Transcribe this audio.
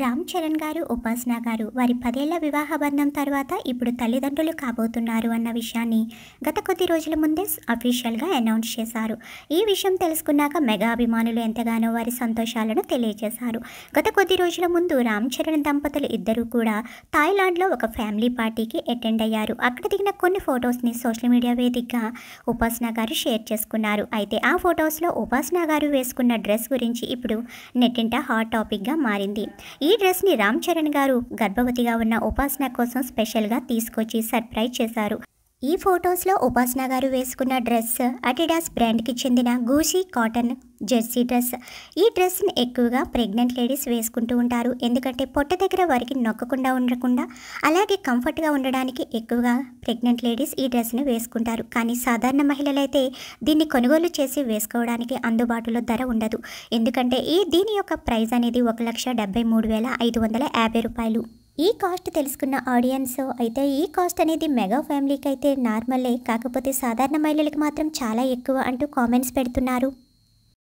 రామ్ చరణ్ గారు ఉపాసన గారు వారి పదేళ్ల వివాహ బంధం తర్వాత ఇప్పుడు తల్లిదండ్రులు కాబోతున్నారు అన్న విషయాన్ని గత కొద్ది రోజుల ముందే అఫీషియల్గా అనౌన్స్ చేశారు ఈ విషయం తెలుసుకున్నాక మెగా అభిమానులు ఎంతగానో వారి సంతోషాలను తెలియజేశారు గత కొద్ది రోజుల ముందు రామ్ చరణ్ దంపతులు ఇద్దరూ కూడా థాయిలాండ్లో ఒక ఫ్యామిలీ పార్టీకి అటెండ్ అయ్యారు అక్కడ దిగిన కొన్ని ఫొటోస్ని సోషల్ మీడియా వేదికగా ఉపాసన గారు షేర్ చేసుకున్నారు అయితే ఆ ఫొటోస్లో ఉపాసన గారు వేసుకున్న డ్రెస్ గురించి ఇప్పుడు నెట్టింట హాట్ టాపిక్గా మారింది ఈ డ్రెస్ని రామ్ చరణ్ గారు గర్భవతిగా ఉన్న ఉపాసన కోసం స్పెషల్గా తీసుకొచ్చి సర్ప్రైజ్ చేశారు ఈ ఫొటోస్లో ఉపాసన గారు వేసుకున్న డ్రెస్ అటిడాస్ బ్రాండ్కి చెందిన గూసీ కాటన్ జెర్సీ డ్రెస్ ఈ డ్రెస్ని ఎక్కువగా ప్రెగ్నెంట్ లేడీస్ వేసుకుంటూ ఉంటారు ఎందుకంటే పొట్ట దగ్గర వారికి నొక్కకుండా ఉండకుండా అలాగే కంఫర్ట్గా ఉండడానికి ఎక్కువగా ప్రెగ్నెంట్ లేడీస్ ఈ డ్రెస్ని వేసుకుంటారు కానీ సాధారణ మహిళలైతే దీన్ని కొనుగోలు చేసి వేసుకోవడానికి అందుబాటులో ధర ఉండదు ఎందుకంటే ఈ దీని యొక్క ప్రైజ్ అనేది ఒక లక్ష మూడు వేల ఐదు వందల యాభై రూపాయలు ఈ కాస్ట్ తెలుసుకున్న ఆడియన్స్ అయితే ఈ కాస్ట్ అనేది మెగా ఫ్యామిలీకి అయితే నార్మలే కాకపోతే సాధారణ మహిళలకు మాత్రం చాలా ఎక్కువ అంటూ కామెంట్స్ పెడుతున్నారు